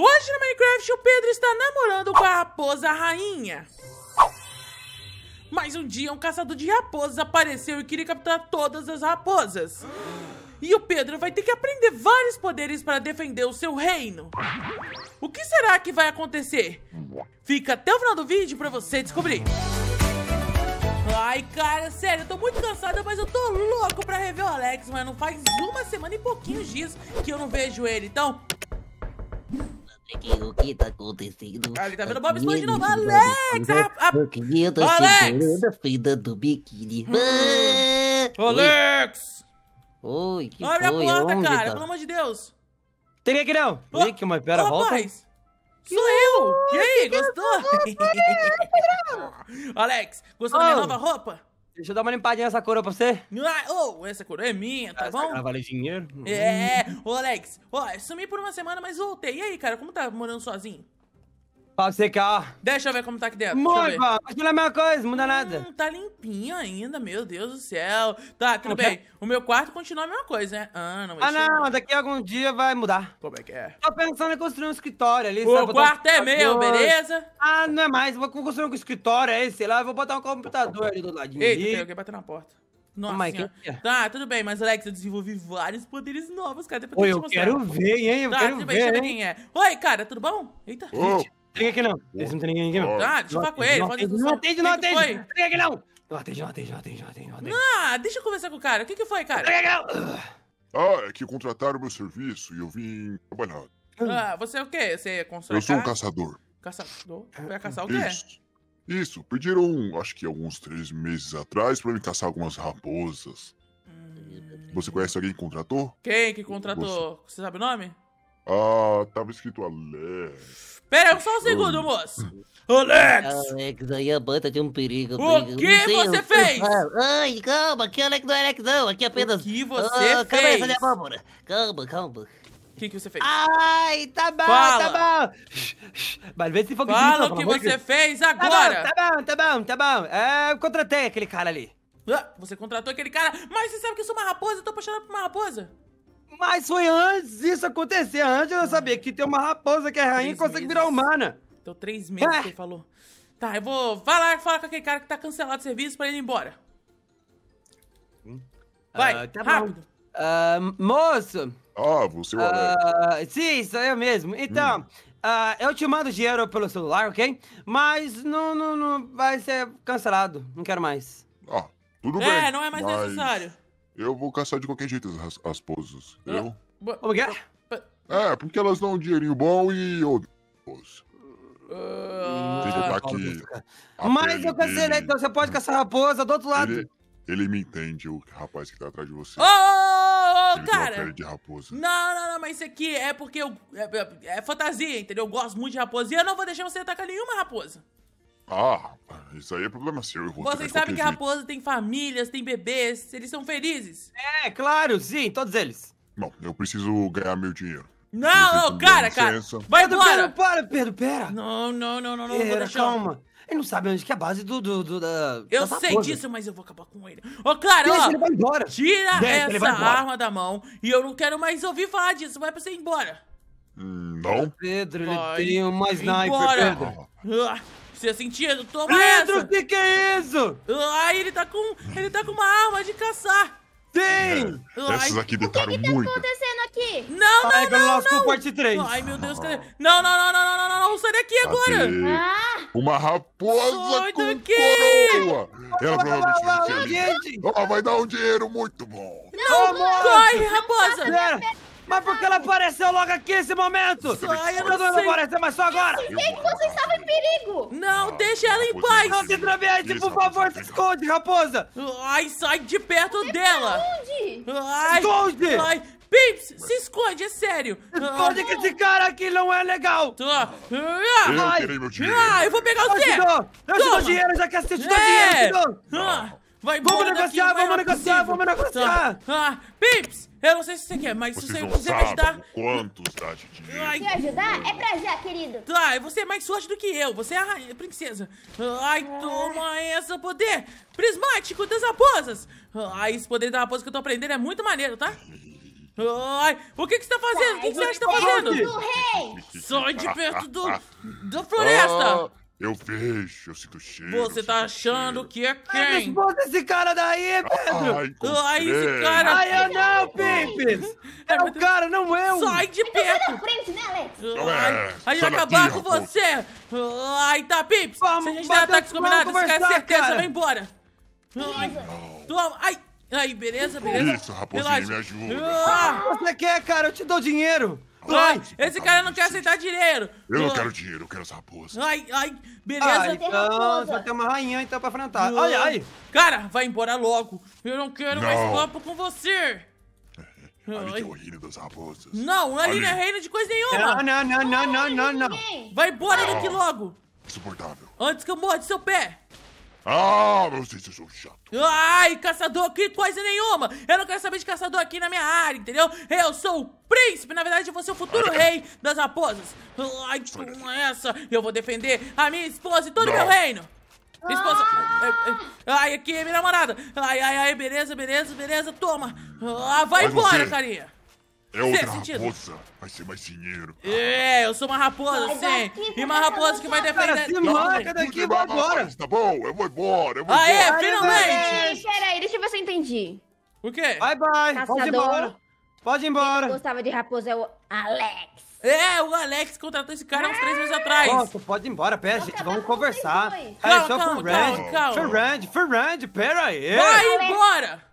Hoje no Minecraft o Pedro está namorando com a raposa rainha. Mas um dia um caçador de raposas apareceu e queria capturar todas as raposas. E o Pedro vai ter que aprender vários poderes para defender o seu reino. O que será que vai acontecer? Fica até o final do vídeo para você descobrir. Ai, cara, sério, eu tô muito cansada, mas eu tô louco pra rever o Alex, mano. Faz uma semana e pouquinhos dias que eu não vejo ele, então o que tá acontecendo? ele tá vendo o Bob Esponja de novo. Alex! A, a... Eu tô Alex! a fenda do biquíni. Hum. Alex! Oi, que Abre foi? a porta, cara, tá? pelo amor de Deus. Tem aqui não. Oh, Ei, que uma pera oh, volta. Rapaz, sou eu! E aí, gostou? Alex, gostou oh. da minha nova roupa? Deixa eu dar uma limpadinha nessa coroa pra você. Ah, oh, essa coroa é minha, tá ah, essa bom? Ela vale dinheiro? É. Ô, Alex, ó, sumi por uma semana, mas voltei. E aí, cara, como tá morando sozinho? Pode cá. Deixa eu ver como tá aqui dentro. Muda, mas não é a mesma coisa, muda hum, nada. Tá limpinho ainda, meu Deus do céu. Tá, tudo bem. O meu quarto continua a mesma coisa, né? Ah, não, ah, não, não, daqui a algum dia vai mudar. Como é que é? Tô pensando em construir um escritório ali. O sabe, quarto é meu, beleza? Ah, não é mais. Vou construir um escritório aí, sei lá. Vou botar um computador ali do ladinho. Eita, ali. tem alguém na porta. Nossa, oh, tá, tudo bem, mas Alex, eu desenvolvi vários poderes novos, cara. Depois Oi, eu, quero ver, hein? Eu tá, quero tudo bem, ver, deixa ver quem é. Oi, cara, tudo bom? Eita. Oh. Gente ninguém aqui não. Esse não tem ninguém aqui não. Ah, deixa eu falar com ele. Não atende, não atende. Não atende, não aqui não. Não atende, não atende, não atende, não atende. Ah, deixa eu conversar com o cara. O que que foi, cara? Ah, é que contrataram meu serviço e eu vim trabalhar. Hum. Ah, você é o quê? Você é construtor? Eu sou um caçador. Caçador? Vai caçar o quê? Isso. Isso, pediram, acho que alguns três meses atrás, pra me caçar algumas raposas. Hum... Você conhece alguém que contratou? Quem que contratou? Você, você sabe o nome? Ah, tava escrito Alex. Pera só um segundo, moço. Alex! Alex, aí é a banda de um perigo. O que você fez? Ai, calma, aqui é Alex não é Alex não, aqui é apenas... O que ah, você fez? Cabeça de abóbora. Calma, calma. O que, que você fez? Ai, tá bom, tá Fala. tá bom. Mas vê se foi Fala o que você que... fez tá agora. Tá bom, tá bom, tá bom. É, eu contratei aquele cara ali. Ah, você contratou aquele cara, mas você sabe que eu sou uma raposa, eu tô apaixonado por uma raposa. Mas foi antes disso acontecer. Antes eu sabia que tem uma raposa que é rainha e consegue meses. virar humana. Então, três meses é. que ele falou. Tá, eu vou. falar, lá falar com aquele cara que tá cancelado o serviço pra ele ir embora. Hum. Vai, uh, tá rápido. Uh, moço. Ah, você é o Alex. Uh, sim, sou eu mesmo. Então, hum. eu te mando dinheiro pelo celular, ok? Mas não, não, não vai ser cancelado. Não quero mais. Ah, tudo é, bem. É, não é mais mas... necessário. Eu vou caçar de qualquer jeito as, as poses, entendeu? Ah, Como que é? É, porque elas dão um dinheirinho bom e outras poses. Uh... Mas eu cancelei, né? dele... então você pode caçar a raposa do outro lado. Ele, ele, me entende, o rapaz que tá atrás de você. Ô, oh, cara! de raposa. Não, não, não, mas isso aqui é porque eu. É, é, é fantasia, entendeu? Eu gosto muito de raposa e eu não vou deixar você atacar nenhuma raposa. Ah, isso aí é problema seu. Eu vou Vocês sabem que a raposa tem famílias, tem bebês, eles são felizes. É, claro, sim, todos eles. Bom, eu preciso ganhar meu dinheiro. Não, não, cara, cara. Vai Pedro, embora. Pedro, para, Pedro, pera. Não, não, não, não, não. Pera, vou calma. Ele não sabe onde que é a base do, do, do da Eu da sei disso, mas eu vou acabar com ele. Ô, Clara, Deixa ó. Ele vai embora. Tira Deixa, essa arma da mão e eu não quero mais ouvir falar disso. Vai pra você ir embora. Hum, não. Pedro, ele vai tem uma sniper, embora. Pedro. Ah. Você sentia? Toma Pedro, o que, que é isso? Ai, ele tá com. Ele tá com uma arma de caçar! Tem. É, essas aqui detalham muito. O que, que tá muito. acontecendo aqui? Não, não, Ai, não, não, não. parte 3. Ai, meu Deus, cadê? Não, não, não, não, não, não, não, não. Sai daqui agora. Ah. Uma raposa Sai daqui. coroa. Ela provavelmente vai Ela vai dar um dinheiro muito bom. Não, morre. Corre, raposa. não, é. Mas porque ela apareceu logo aqui nesse momento? Só eu não, não sei. apareceu, mas só agora. Eu que você estava em perigo. Não, deixa ela em paz. Não se atravesse, por favor, se esconde, raposa. Ai, sai de perto dela. Esconde. Tá ai, esconde. Ai, Pips, se esconde, é sério! Esconde ah, que esse cara aqui não é legal! Tá. Ah, eu queria meu ah, dinheiro! Ah, eu vou pegar o seu! Eu te tipo dou é. dinheiro, já que você te dou dinheiro, te dou! Vai vamos negociar, daqui, vamos negociar, vamos tá. negociar, Ah, Pips, eu não sei se você quer, mas se você, você me ajudar... Quantos está de dinheiro. Ai. Se ajudar, é prazer, querido. Tá, você é mais sorte do que eu, você é a princesa. Ai, toma essa poder prismático das raposas. Ai, esse poder da raposa que eu tô aprendendo é muito maneiro, tá? Ai, o que, que você tá fazendo? Tá, o que, que você acha que tá fazendo? Do rei. Sai de perto do, da floresta! Eu vejo, eu sinto cheiro. Você tá achando cheiro. que é quem? Ai, esse cara daí, Pedro! Ai, ah, esse cara! Ai, eu não, Pimpes! É, é, o cara, não eu! Sai de perto! Da frente, né, Alex? Ah, é. Ai, aí vai acabar com você! Ah, ai, tá, Pimpes! Vamos, Se a gente der ataques combinados, você quer certeza, vai embora! Ai, toma! Ai! Aí, beleza, beleza? Isso, raposinha, me ajuda. O que você quer, cara? Eu te dou dinheiro. Ai, esse cara não quer aceitar dinheiro. Eu não quero dinheiro, eu quero as raposas. Ai, ai, beleza. Ai, ah, então já tem uma rainha então pra enfrentar. Ai, ai. Cara, vai embora logo. Eu não quero não. mais papo com você. Ali é o reino das raposas. Não, é ali, ali não é reino de coisa nenhuma. Não, não, não, não, não, não. Vai embora daqui logo. Insuportável. Antes que eu morra de seu pé. Ah, mas vocês são chato. Ai, caçador, que coisa nenhuma! Eu não quero saber de caçador aqui na minha área, entendeu? Eu sou o príncipe, na verdade eu vou ser o futuro rei das raposas. Ai, com é essa, eu vou defender a minha esposa e todo o meu reino. Esposa. Ah. Ai, aqui é minha namorada. Ai, ai, ai, beleza, beleza, beleza, toma. Ah, vai embora, você... carinha. É outra raposa. Vai ser mais dinheiro. É, eu sou uma raposa, sim. E uma raposa que vai tá defender... Cara, se manca daqui, vou embora. Tá bom, eu vou embora, eu vou ah, é, finalmente. Peraí, deixa eu ver se eu entendi. O quê? Bye, bye. Pode ir embora. Pode ir embora. Quem gostava de raposa é o Alex. É, o Alex contratou esse cara uns três meses atrás. Nossa, pode ir embora, pera, gente, vamos conversar. Calma, calma, calma, calma. Ferrand, Ferrand, pera aí. Vai embora.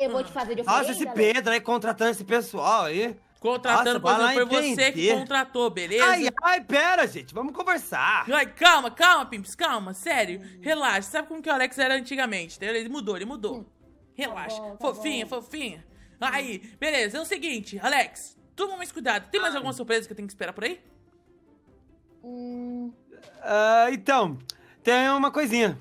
Eu vou te fazer de oferenda. Nossa, esse né? Pedro aí contratando esse pessoal aí. Contratando, Nossa, por exemplo, foi você que contratou, beleza? Ai, ai, pera, gente, vamos conversar. Ai, calma, calma, Pimps, calma, sério. Relaxa, sabe como que o Alex era antigamente, Ele mudou, ele mudou. Relaxa, tá bom, tá fofinha, bom. fofinha. Aí, beleza, é o seguinte, Alex, toma mais cuidado. Tem mais ah. alguma surpresa que eu tenho que esperar por aí? Hum... Uh, então, tem uma coisinha.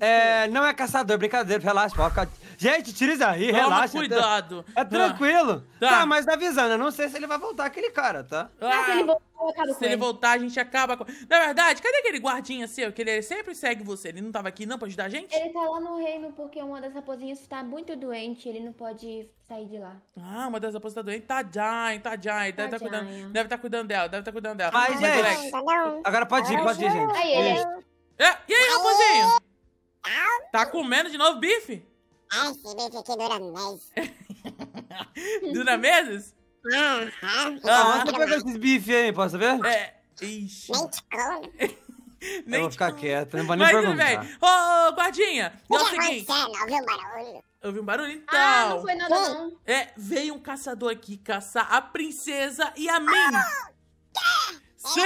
É, não é caçador, brincadeira, relaxa, foca Gente, tira isso aí, Toma relaxa. cuidado. Tá, é tranquilo. Tá. tá. mas avisando, eu não sei se ele vai voltar aquele cara, tá? Ah, ah se ele voltar, Se ele voltar, a gente acaba com... Na verdade, cadê aquele guardinha seu que ele sempre segue você? Ele não tava aqui não pra ajudar a gente? Ele tá lá no reino porque uma das raposinhas tá muito doente, ele não pode sair de lá. Ah, uma das raposas tá doente. Tá Jai, tá Jai. Deve estar tá, tá cuidando, deve tá cuidando dela, deve estar tá cuidando dela. Mas, mas gente, agora pode ir, pode ir, gente. Aí, É, e aí, raposinho? Tá comendo de novo bife? Ai, esse vídeo aqui dura meses. dura meses? Aham. Ah, onde é pega é esses bifes aí, posso ver? É. Ixi. Mente Nem eu vou ficar quieto, não vou nem Mas, perguntar. Mas, ô, ô, guardinha, é o seguinte... É, Ouviu um barulho? Ouviu um barulho? Então... Ah, não então, foi nada, não. É, veio um caçador aqui caçar a princesa e a Min. Oh, Sim.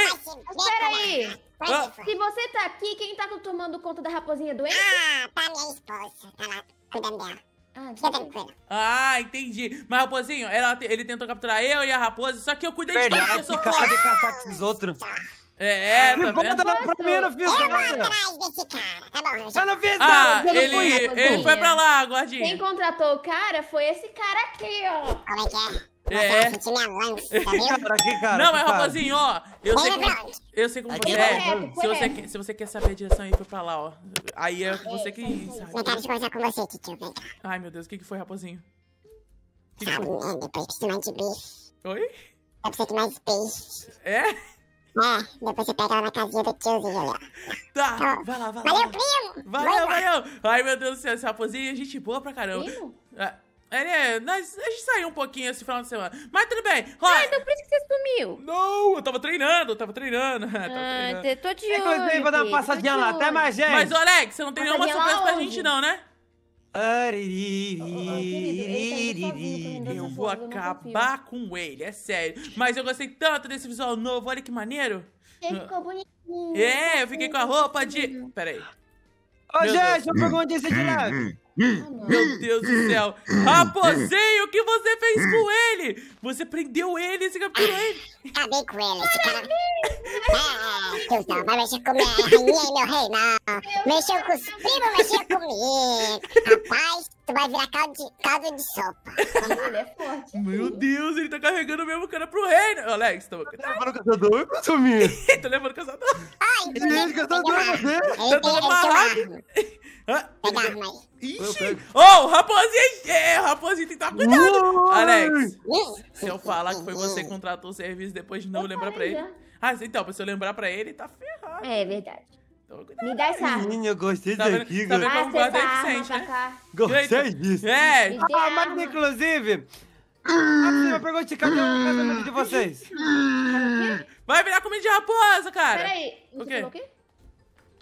Peraí. Mas, se você tá aqui, quem tá tomando conta da raposinha doente? Ah, tá minha esposa. Tá lá cuidando dela. Ah, Fica tranquila. Ah, entendi. Mas, Raposinho, ela, ele tentou capturar eu e a raposa, só que eu cuidei de todos, eu sou foda. de caçar com os outros. Tá. É, é, tá vendo? Conta pra mim, eu não fiz nada. Eu vou atrás desse cara, tá bom? Eu não fiz ah, nada. Ah, ele, ele foi pra lá, gordinho. Quem contratou o cara foi esse cara aqui, ó. Como é que é? É. Tá não, é rapazinho, ó. Eu sei, como, eu sei como você é. Se você, quer, se você quer saber a direção aí, foi pra lá, ó. Aí é você que. Sabe. quero conversar com você, tio. Ai, meu Deus, o que, que foi, rapazinho? mais né, Oi? Depois é que mais peixe. É? É, depois você pega ela na casinha do tiozinho lá. Tá, tá vai lá, vai lá. Valeu, primo! Valeu, valeu! Ai, meu Deus do céu, esse raposinho é gente boa pra caramba. Primo? É. Ele é. Nós, a gente saiu um pouquinho esse final de semana. Mas tudo bem. Rola. Ah, então por isso que você sumiu. Não, eu tava treinando, eu tava treinando. ah, treinando. tô de olho. Inclusive, vou dar uma passadinha lá. Até mais, gente. Mas, Oleg, você não tem nenhuma é surpresa pra gente, não, né? Tá eu vou acabar com ele, é sério. Mas eu gostei tanto desse visual novo, olha que maneiro. Ele ficou bonitinho. É, eu fiquei com a roupa de. Peraí. Ô, Jéssica, eu perguntei se é de lá. Meu Deus hum. do hum. céu! Hum. Raposinho, o que você fez com ele? Você prendeu ele, você capturou ele. Acabei com ele, esse cara. Ah, não, vai mexer com minha rainha, meu rei, não. Mexeu com os primos, mexeu comigo. Rapaz, tu vai virar caldo de, caldo de sopa. Ele é forte. Meu Deus, ele tá carregando mesmo o cara pro reino. Alex, tá... Tá levando o casador, ou Tô levando o casador. Ah, ele tá, tá dando você. Tá dando barraco. Ixi! Ô, oh, raposinha! É, raposinha, tem que tomar cuidado! Alex, se eu falar que foi você que contratou o serviço depois de não lembrar pra ele. Ah, então, se eu lembrar pra ele, tá ferrado. É verdade. Então, cuidado, Me dá essa arma. Menina, eu gostei tá daqui, tá vendo, ah, como você é deficiente, né? Gostei disso. É. Ah, mas inclusive, a próxima ah. pergunta de cadê o casamento de ah. vocês? Ah. Vai virar comida de raposa, cara. Peraí, você falou o quê?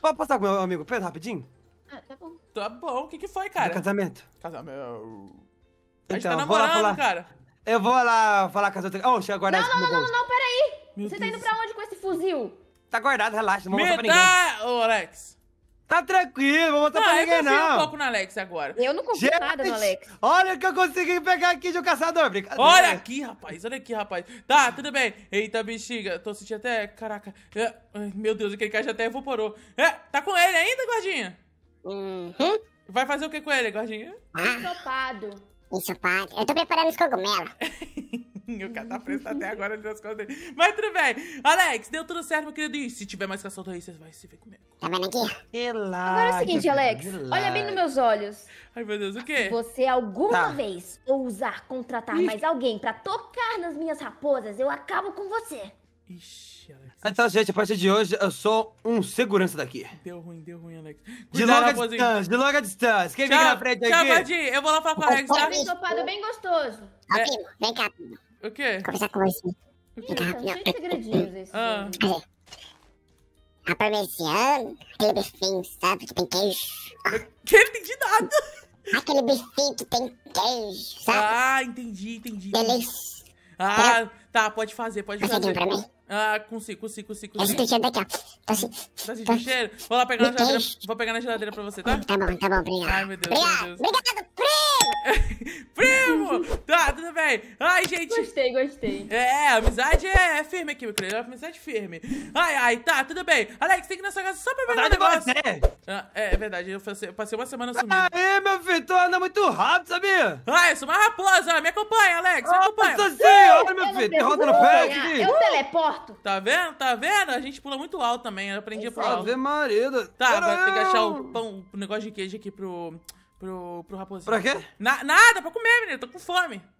Pode passar com meu amigo Pedro rapidinho? Ah, tá bom. Tá bom, o que que foi, cara? Do casamento. Casamento. A gente tá então, namorando, cara. Eu vou lá falar com as outras... Oh, chega guardar não, Não, não, é não, não, peraí. Meu você tá indo pra onde com esse fuzil? Tá guardado, relaxa, não vou mostrar pra ninguém. Ô, Alex. Tá tranquilo, vou botar pra ninguém, não. Eu um pouco no Alex agora. Eu não confio Gente, nada no Alex. Olha o que eu consegui pegar aqui de um caçador, brincadeira. Olha aqui, rapaz, olha aqui, rapaz. Tá, tudo bem. Eita, bexiga, tô sentindo até... Caraca. É, meu Deus, aquele caixa até evaporou. É, tá com ele ainda, gordinha? Uhum. Vai fazer o que com ele, gordinha? Ah. Ensopado. Ah, Ensopado. Eu tô preparando os cogumelos. o cara tá preso até agora nas costas dele. Mas tudo bem. Alex, deu tudo certo, meu querido. E se tiver mais caçador aí, vocês vão se ver comigo. Tá vendo aqui? Relaxa. Agora é o seguinte, Alex. Relaxa. Olha bem nos meus olhos. Ai, meu Deus, o quê? Se você alguma tá. vez ousar contratar Ixi. mais alguém pra tocar nas minhas raposas, eu acabo com você. Ixi, Alex. Então, gente, a partir de hoje, eu sou um segurança daqui. Deu ruim, deu ruim, Alex. Cuidado, de longa raposinha. distância, de longa distância. Quem vem na frente tchau, aqui? Tchau, Vadinho. Eu vou lá falar com o Alex. Tá um ensopado bem gostoso. Ó, tá é. Primo, vem cá, primo. O quê? Vou conversar com você. Então, vem cá, rapidinho. São segredinhos esses. Ah a parmegiana, aquele bifinho, sabe, que tem queijo. Que não entendi nada. Aquele bifinho que tem queijo, sabe? Ah, entendi, entendi. Delícia. Ah, Pera... tá, pode fazer, pode Você fazer. pra mim? Ah, consigo, consigo, consigo. consigo. Eu senti daqui, ó. Tô sentindo. Assim, tá sentindo assim, o cheiro? Vou lá pegar na geladeira. Vou pegar na geladeira pra você, hum, tá? Tá bom, tá bom, obrigado. Ai, meu Deus. Obrigado, meu Deus. obrigado, obrigado. Primo! Tá, tudo bem. Ai, gente. Gostei, gostei. É, amizade é, é firme aqui, meu querido. É amizade firme. Ai, ai, tá, tudo bem. Alex, tem que ir na sua casa só pra ver o negócio. É ah, é, é verdade, eu passei, eu passei uma semana sumindo. Aê, meu filho, tu anda muito rápido, sabia? Ah, sou uma raposa. Me acompanha, Alex, me ah, acompanha. Nossa assim, senhora, meu filho, tem roda no pé. Né? Eu teleporto. Tá vendo, tá vendo? A gente pula muito alto também, eu aprendi a pular alto. marido. Tá, vai ter que achar o pão, o negócio de queijo aqui pro pro, pro raposinho. Pra quê? Na, nada, pra comer, menino. Tô com fome.